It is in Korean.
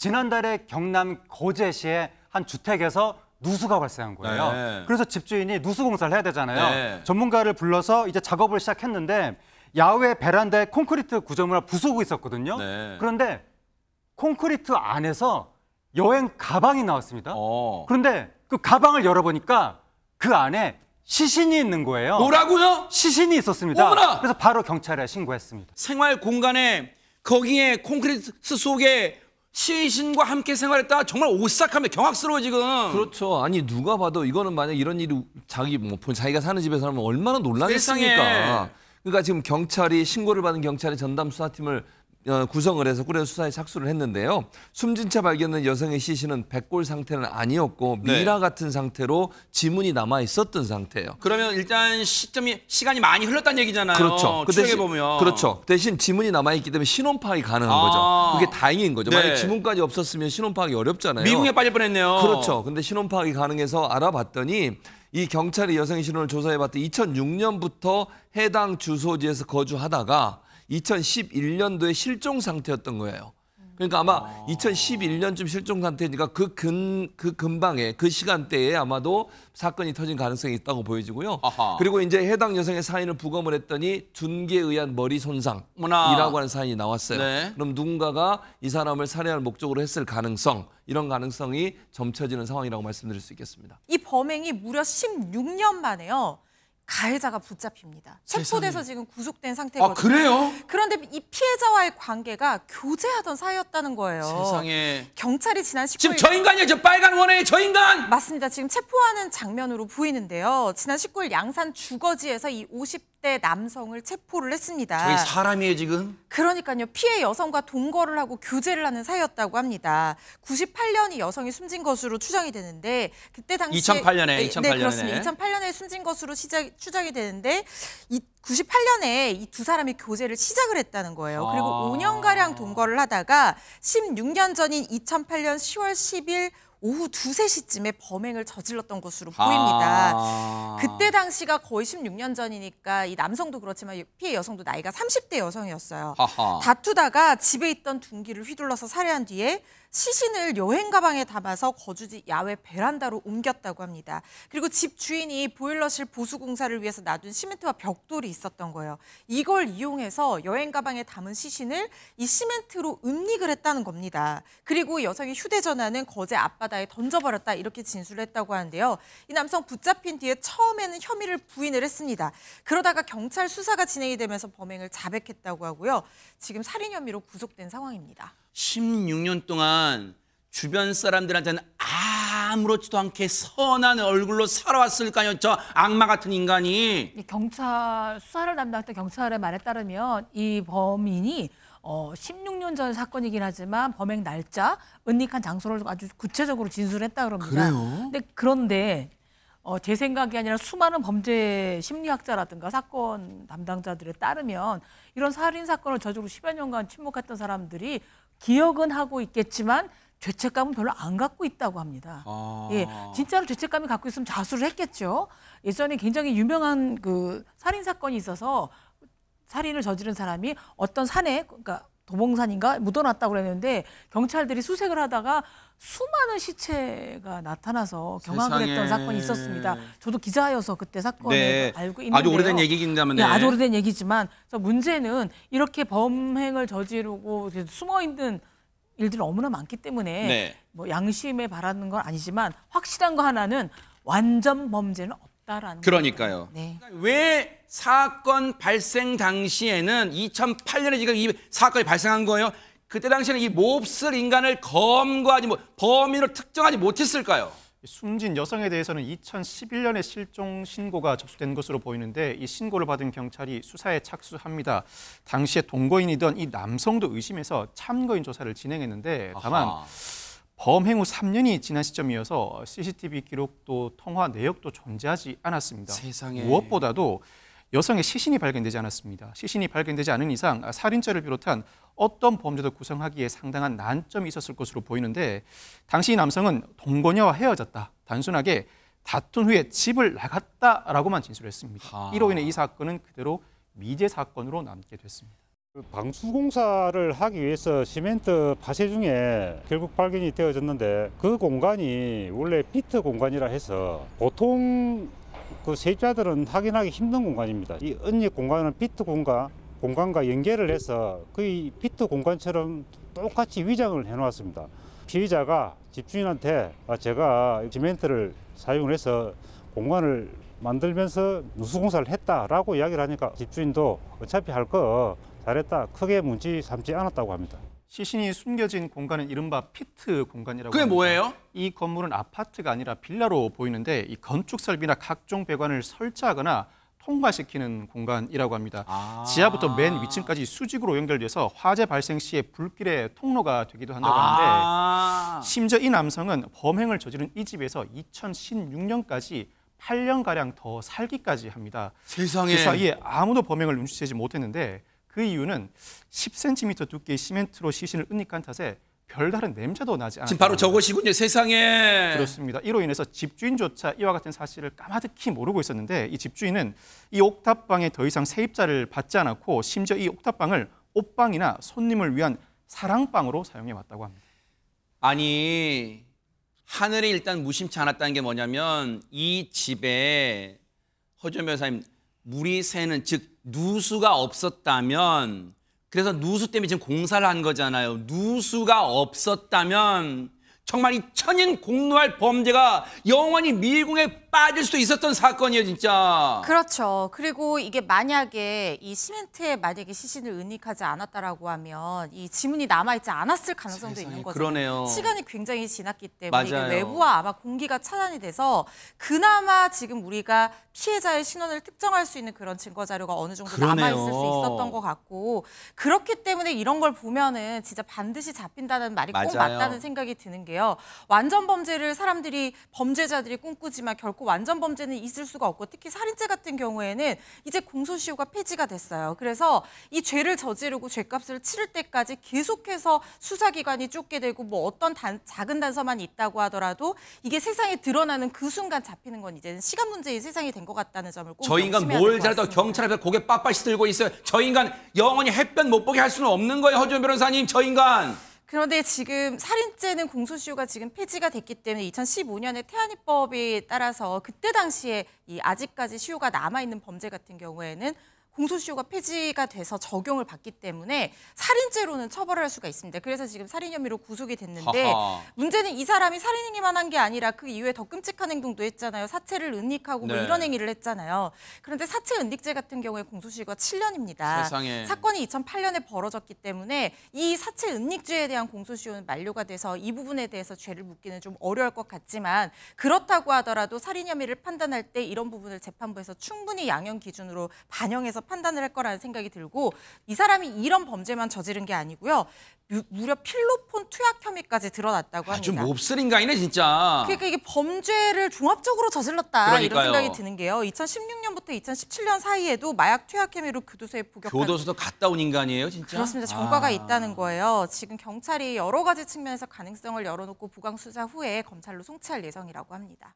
지난달에 경남 거제시의 한 주택에서 누수가 발생한 거예요. 네. 그래서 집주인이 누수 공사를 해야 되잖아요. 네. 전문가를 불러서 이제 작업을 시작했는데 야외 베란다에 콘크리트 구조물을 부수고 있었거든요. 네. 그런데 콘크리트 안에서 여행 가방이 나왔습니다. 어. 그런데 그 가방을 열어보니까 그 안에 시신이 있는 거예요. 뭐라고요? 시신이 있었습니다. 어머나! 그래서 바로 경찰에 신고했습니다. 생활 공간에 거기에 콘크리트 속에 시신과 함께 생활했다 정말 오싹하며 경악스러워 지금. 그렇죠. 아니 누가 봐도 이거는 만약 이런 일이 자기 뭐 자기가 사는 집에서 하면 얼마나 놀라겠습니까. 세상에. 그러니까 지금 경찰이 신고를 받은 경찰이 전담 수사팀을 어, 구성을 해서 꾸려 수사에 착수를 했는데요. 숨진 채 발견된 여성의 시신은 백골 상태는 아니었고 네. 미라 네. 같은 상태로 지문이 남아 있었던 상태예요. 그러면 일단 시점이 시간이 많이 흘렀다는 얘기잖아요. 그렇죠. 그 대신, 보면 그렇죠. 대신 지문이 남아 있기 때문에 신원 파악이 가능한 아 거죠. 그게 다행인 거죠. 네. 만약 지문까지 없었으면 신원 파악이 어렵잖아요. 미궁에 빠질 뻔했네요. 그렇죠. 근데 신원 파악이 가능해서 알아봤더니 이 경찰이 여성의 신원을 조사해봤더니 2006년부터 해당 주소지에서 거주하다가 2011년도에 실종 상태였던 거예요. 그러니까 아마 아. 2011년쯤 실종 상태니까 그 근, 그 근방에, 그 시간대에 아마도 사건이 터진 가능성이 있다고 보여지고요. 아하. 그리고 이제 해당 여성의 사인을 부검을 했더니 준기에 의한 머리 손상이라고 하는 사인이 나왔어요. 네. 그럼 누군가가 이 사람을 살해할 목적으로 했을 가능성, 이런 가능성이 점쳐지는 상황이라고 말씀드릴 수 있겠습니다. 이 범행이 무려 16년 만에요. 가해자가 붙잡힙니다. 체포돼서 지금 구속된 상태거든요. 아, 그래요? 그런데 이 피해자와의 관계가 교제하던 사이였다는 거예요. 세상에. 경찰이 지난 19일 지금 저 인간이에요. 저 빨간 원의 저 인간. 맞습니다. 지금 체포하는 장면으로 보이는데요. 지난 19일 양산 주거지에서 이50 40대 남성을 체포를 했습니다. 저희 사람이에요 지금? 그러니까요. 피해 여성과 동거를 하고 교제를 하는 사이였다고 합니다. 98년이 여성이 숨진 것으로 추정이 되는데 그때 당시 2008년에 네, 2008년에 네, 그렇습니다. 2008년에 숨진 것으로 시작, 추정이 되는데 이 98년에 이 두 사람이 교제를 시작을 했다는 거예요. 그리고 아... 5년가량 동거를 하다가 16년 전인 2008년 10월 10일 오후 2, 3 시쯤에 범행을 저질렀던 것으로 보입니다. 아 그때 당시가 거의 16년 전이니까 이 남성도 그렇지만 피해 여성도 나이가 30대 여성이었어요. 하하. 다투다가 집에 있던 둔기를 휘둘러서 살해한 뒤에 시신을 여행 가방에 담아서 거주지 야외 베란다로 옮겼다고 합니다. 그리고 집 주인이 보일러실 보수 공사를 위해서 놔둔 시멘트와 벽돌이 있었던 거예요. 이걸 이용해서 여행 가방에 담은 시신을 이 시멘트로 은닉을 했다는 겁니다. 그리고 여성이 휴대전화는 거제 앞바다에 던져버렸다 이렇게 진술 했다고 하는데요. 이 남성 붙잡힌 뒤에 처음에는 혐의를 부인을 했습니다. 그러다가 경찰 수사가 진행이 되면서 범행을 자백했다고 하고요. 지금 살인 혐의로 구속된 상황입니다. 16년 동안 주변 사람들한테는 아무렇지도 않게 선한 얼굴로 살아왔을까요? 저 악마 같은 인간이. 경찰 수사를 담당했던 경찰의 말에 따르면 이 범인이 어, 16년 전 사건이긴 하지만 범행 날짜, 은닉한 장소를 아주 구체적으로 진술했다 그럽니다. 그래요? 근데 그런데 어, 제 생각이 아니라 수많은 범죄 심리학자라든가 사건 담당자들에 따르면 이런 살인 사건을 저지로고 10여 년간 침묵했던 사람들이 기억은 하고 있겠지만 죄책감은 별로 안 갖고 있다고 합니다. 아... 예, 진짜로 죄책감이 갖고 있으면 자수를 했겠죠. 예전에 굉장히 유명한 그 살인 사건이 있어서 살인을 저지른 사람이 어떤 산에 그러니까 도봉산인가 묻어놨다고 그랬는데 경찰들이 수색을 하다가 수많은 시체가 나타나서 경악을 했던 사건이 있었습니다. 저도 기자여서 그때 사건을 네. 알고 있는데 아주 오래된 얘기긴다면 네, 네. 아주 오래된 얘기지만 문제는 이렇게 범행을 저지르고 숨어 있는 일들이 너무나 많기 때문에 네. 뭐 양심에 바라는 건 아니지만 확실한 거 하나는 완전 범죄는 없다라는 그러니까요. 네. 왜 사건 발생 당시에는 2008년에 지금 이 사건이 발생한 거예요. 그때 당시에는 이 몹쓸 인간을 검거하지 뭐 범인으로 특정하지 못했을까요? 숨진 여성에 대해서는 2011년에 실종 신고가 접수된 것으로 보이는데 이 신고를 받은 경찰이 수사에 착수합니다. 당시에 동거인이던 이 남성도 의심해서 참거인 조사를 진행했는데 다만 아하. 범행 후 3년이 지난 시점이어서 CCTV 기록도 통화 내역도 존재하지 않았습니다. 세상에. 무엇보다도 여성의 시신이 발견되지 않았습니다. 시신이 발견되지 않은 이상 살인죄를 비롯한 어떤 범죄도 구성하기에 상당한 난점이 있었을 것으로 보이는데 당시 남성은 동거녀와 헤어졌다. 단순하게 다툰 후에 집을 나갔다라고만 진술했습니다. 아. 이로 인해 이 사건은 그대로 미제 사건으로 남게 됐습니다. 그 방수공사를 하기 위해서 시멘트 파쇄 중에 결국 발견이 되어졌는데 그 공간이 원래 피트 공간이라 해서 보통 그 세입자들은 확인하기 힘든 공간입니다. 이 은닉 공간은 비트 공간, 공간과 연계를 해서 거의 비트 공간처럼 똑같이 위장을 해놓았습니다. 피의자가 집주인한테 아, 제가 지멘트를 사용해서 공간을 만들면서 누수공사를 했다라고 이야기를 하니까 집주인도 어차피 할 거 잘했다 크게 문제 삼지 않았다고 합니다. 시신이 숨겨진 공간은 이른바 피트 공간이라고 그게 합니다. 뭐예요? 이 건물은 아파트가 아니라 빌라로 보이는데 이 건축 설비나 각종 배관을 설치하거나 통과시키는 공간이라고 합니다. 아 지하부터 맨 위층까지 수직으로 연결돼서 화재 발생 시에 불길의 통로가 되기도 한다고 아. 하는데 아 심지어 이 남성은 범행을 저지른 이 집에서 2016년까지 8년가량 더 살기까지 합니다. 세상에. 그 사이에 아무도 범행을 눈치채지 못했는데 그 이유는 10cm 두께의 시멘트로 시신을 은닉한 탓에 별다른 냄새도 나지 않아요. 지금 바로 저것이군요, 세상에. 그렇습니다. 이로 인해서 집주인조차 이와 같은 사실을 까마득히 모르고 있었는데 이 집주인은 이 옥탑방에 더 이상 세입자를 받지 않았고 심지어 이 옥탑방을 옷방이나 손님을 위한 사랑방으로 사용해 왔다고 합니다. 아니, 하늘이 일단 무심치 않았다는 게 뭐냐면 이 집에 허준 변사님 물이 새는 즉 누수가 없었다면 그래서 누수 때문에 지금 공사를 한 거잖아요. 누수가 없었다면 정말 이 천인 공노할 범죄가 영원히 미궁에 빠질 수도 있었던 사건이에요, 진짜. 그렇죠. 그리고 이게 만약에 이 시멘트에 만약에 시신을 은닉하지 않았다라고 하면 이 지문이 남아있지 않았을 가능성도 세상에, 있는 거죠. 그러네요. 시간이 굉장히 지났기 때문에 외부와 아마 공기가 차단이 돼서 그나마 지금 우리가 피해자의 신원을 특정할 수 있는 그런 증거 자료가 어느 정도 그러네요. 남아있을 수 있었던 것 같고 그렇기 때문에 이런 걸 보면은 진짜 반드시 잡힌다는 말이 맞아요. 꼭 맞다는 생각이 드는 게요. 완전 범죄를 사람들이 범죄자들이 꿈꾸지만 결코 받고 완전 범죄는 있을 수가 없고 특히 살인죄 같은 경우에는 이제 공소시효가 폐지가 됐어요. 그래서 이 죄를 저지르고 죄값을 치를 때까지 계속해서 수사기관이 쫓게 되고 뭐 어떤 단, 작은 단서만 있다고 하더라도 이게 세상에 드러나는 그 순간 잡히는 건 이제는 시간 문제의 세상이 된 것 같다는 점을 꼭저 인간 뭘 잘해도 경찰 앞에 고개 빳빳이 들고 있어요. 저 인간 영원히 햇볕 못 보게 할 수는 없는 거예요. 허준 변호사님 저 인간. 그런데 지금 살인죄는 공소시효가 지금 폐지가 됐기 때문에 2015년에 태안이법에 따라서 그때 당시에 이 아직까지 시효가 남아 있는 범죄 같은 경우에는 공소시효가 폐지가 돼서 적용을 받기 때문에 살인죄로는 처벌을 할 수가 있습니다. 그래서 지금 살인 혐의로 구속이 됐는데 하하. 문제는 이 사람이 살인 행위만 한 게 아니라 그 이후에 더 끔찍한 행동도 했잖아요. 사체를 은닉하고 뭐 네. 뭐 이런 행위를 했잖아요. 그런데 사체 은닉죄 같은 경우에 공소시효가 7년입니다. 세상에. 사건이 2008년에 벌어졌기 때문에 이 사체 은닉죄에 대한 공소시효는 만료가 돼서 이 부분에 대해서 죄를 묻기는 좀 어려울 것 같지만 그렇다고 하더라도 살인 혐의를 판단할 때 이런 부분을 재판부에서 충분히 양형 기준으로 반영해서 대해서 판단을 할 거라는 생각이 들고 이 사람이 이런 범죄만 저지른 게 아니고요. 무려 필로폰 투약 혐의까지 드러났다고 아, 합니다. 아주 몹쓸 인간이네 진짜. 그러니까 이게 범죄를 종합적으로 저질렀다 그러니까요. 이런 생각이 드는 게요. 2016년부터 2017년 사이에도 마약 투약 혐의로 교도소에 복역한 교도소도 갔다 온 인간이에요 진짜. 그렇습니다. 전과가 아... 있다는 거예요. 지금 경찰이 여러 가지 측면에서 가능성을 열어놓고 보강 수사 후에 검찰로 송치할 예정이라고 합니다.